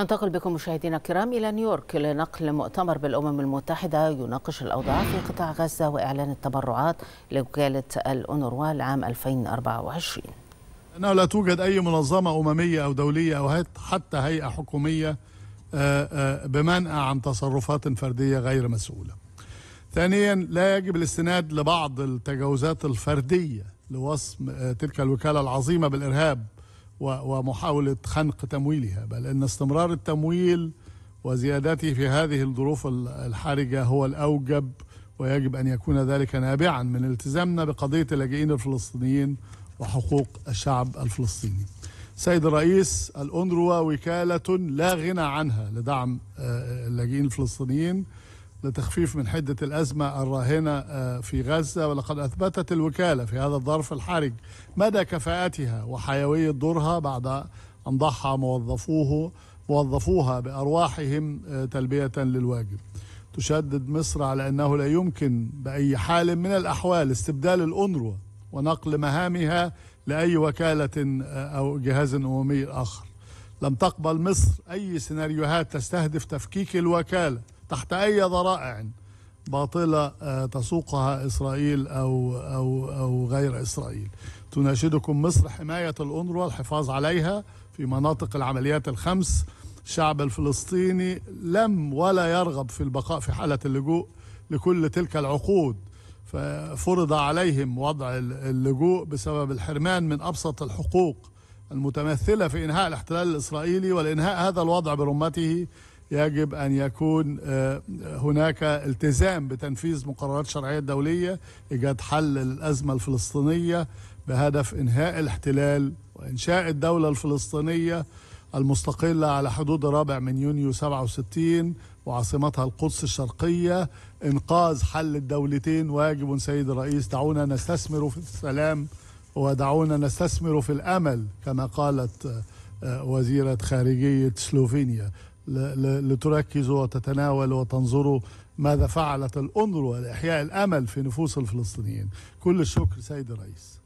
ننتقل بكم مشاهدينا الكرام إلى نيويورك لنقل مؤتمر بالأمم المتحدة يناقش الأوضاع في قطاع غزة وإعلان التبرعات لوكالة الأونروا لعام 2024 أنه لا توجد أي منظمة أممية أو دولية أو حتى هيئة حكومية آه، آه، بمنأى عن تصرفات فردية غير مسؤولة ثانيا لا يجب الاستناد لبعض التجاوزات الفردية لوصم آه، تلك الوكالة العظيمة بالإرهاب ومحاولة خنق تمويلها بل أن استمرار التمويل وزيادته في هذه الظروف الحرجة هو الأوجب ويجب أن يكون ذلك نابعا من التزامنا بقضية اللاجئين الفلسطينيين وحقوق الشعب الفلسطيني سيد الرئيس الأندروا وكالة لا غنى عنها لدعم آه، اللاجئين الفلسطينيين لتخفيف من حدة الأزمة الراهنة آه، في غزة ولقد أثبتت الوكالة في هذا الظرف الحرج مدى كفاءتها وحيوية دورها بعد أن ضحى موظفوه موظفوها بأرواحهم آه، تلبية للواجب تشدد مصر على أنه لا يمكن بأي حال من الأحوال استبدال الأنروا ونقل مهامها لأي وكالة آه، أو جهاز أممي آخر لم تقبل مصر أي سيناريوهات تستهدف تفكيك الوكالة تحت أي ذرائع باطلة آه، تسوقها إسرائيل أو, أو, أو غير إسرائيل تناشدكم مصر حماية الأنروا الحفاظ عليها في مناطق العمليات الخمس الشعب الفلسطيني لم ولا يرغب في البقاء في حالة اللجوء لكل تلك العقود ففرض عليهم وضع اللجوء بسبب الحرمان من أبسط الحقوق المتمثلة في إنهاء الاحتلال الإسرائيلي والإنهاء هذا الوضع برمته يجب أن يكون آه، هناك التزام بتنفيذ مقررات شرعية دولية إيجاد حل للأزمة الفلسطينية بهدف إنهاء الاحتلال وإنشاء الدولة الفلسطينية المستقلة على حدود الرابع من يونيو 67 وعاصمتها القدس الشرقية إنقاذ حل الدولتين واجب سيد الرئيس دعونا نستثمر في السلام ودعونا نستثمر في الأمل كما قالت آه، آه، وزيرة خارجية سلوفينيا لتركز وتتناول وتنظر ماذا فعلت الأنظر لإحياء الأمل في نفوس الفلسطينيين كل الشكر سيد الرئيس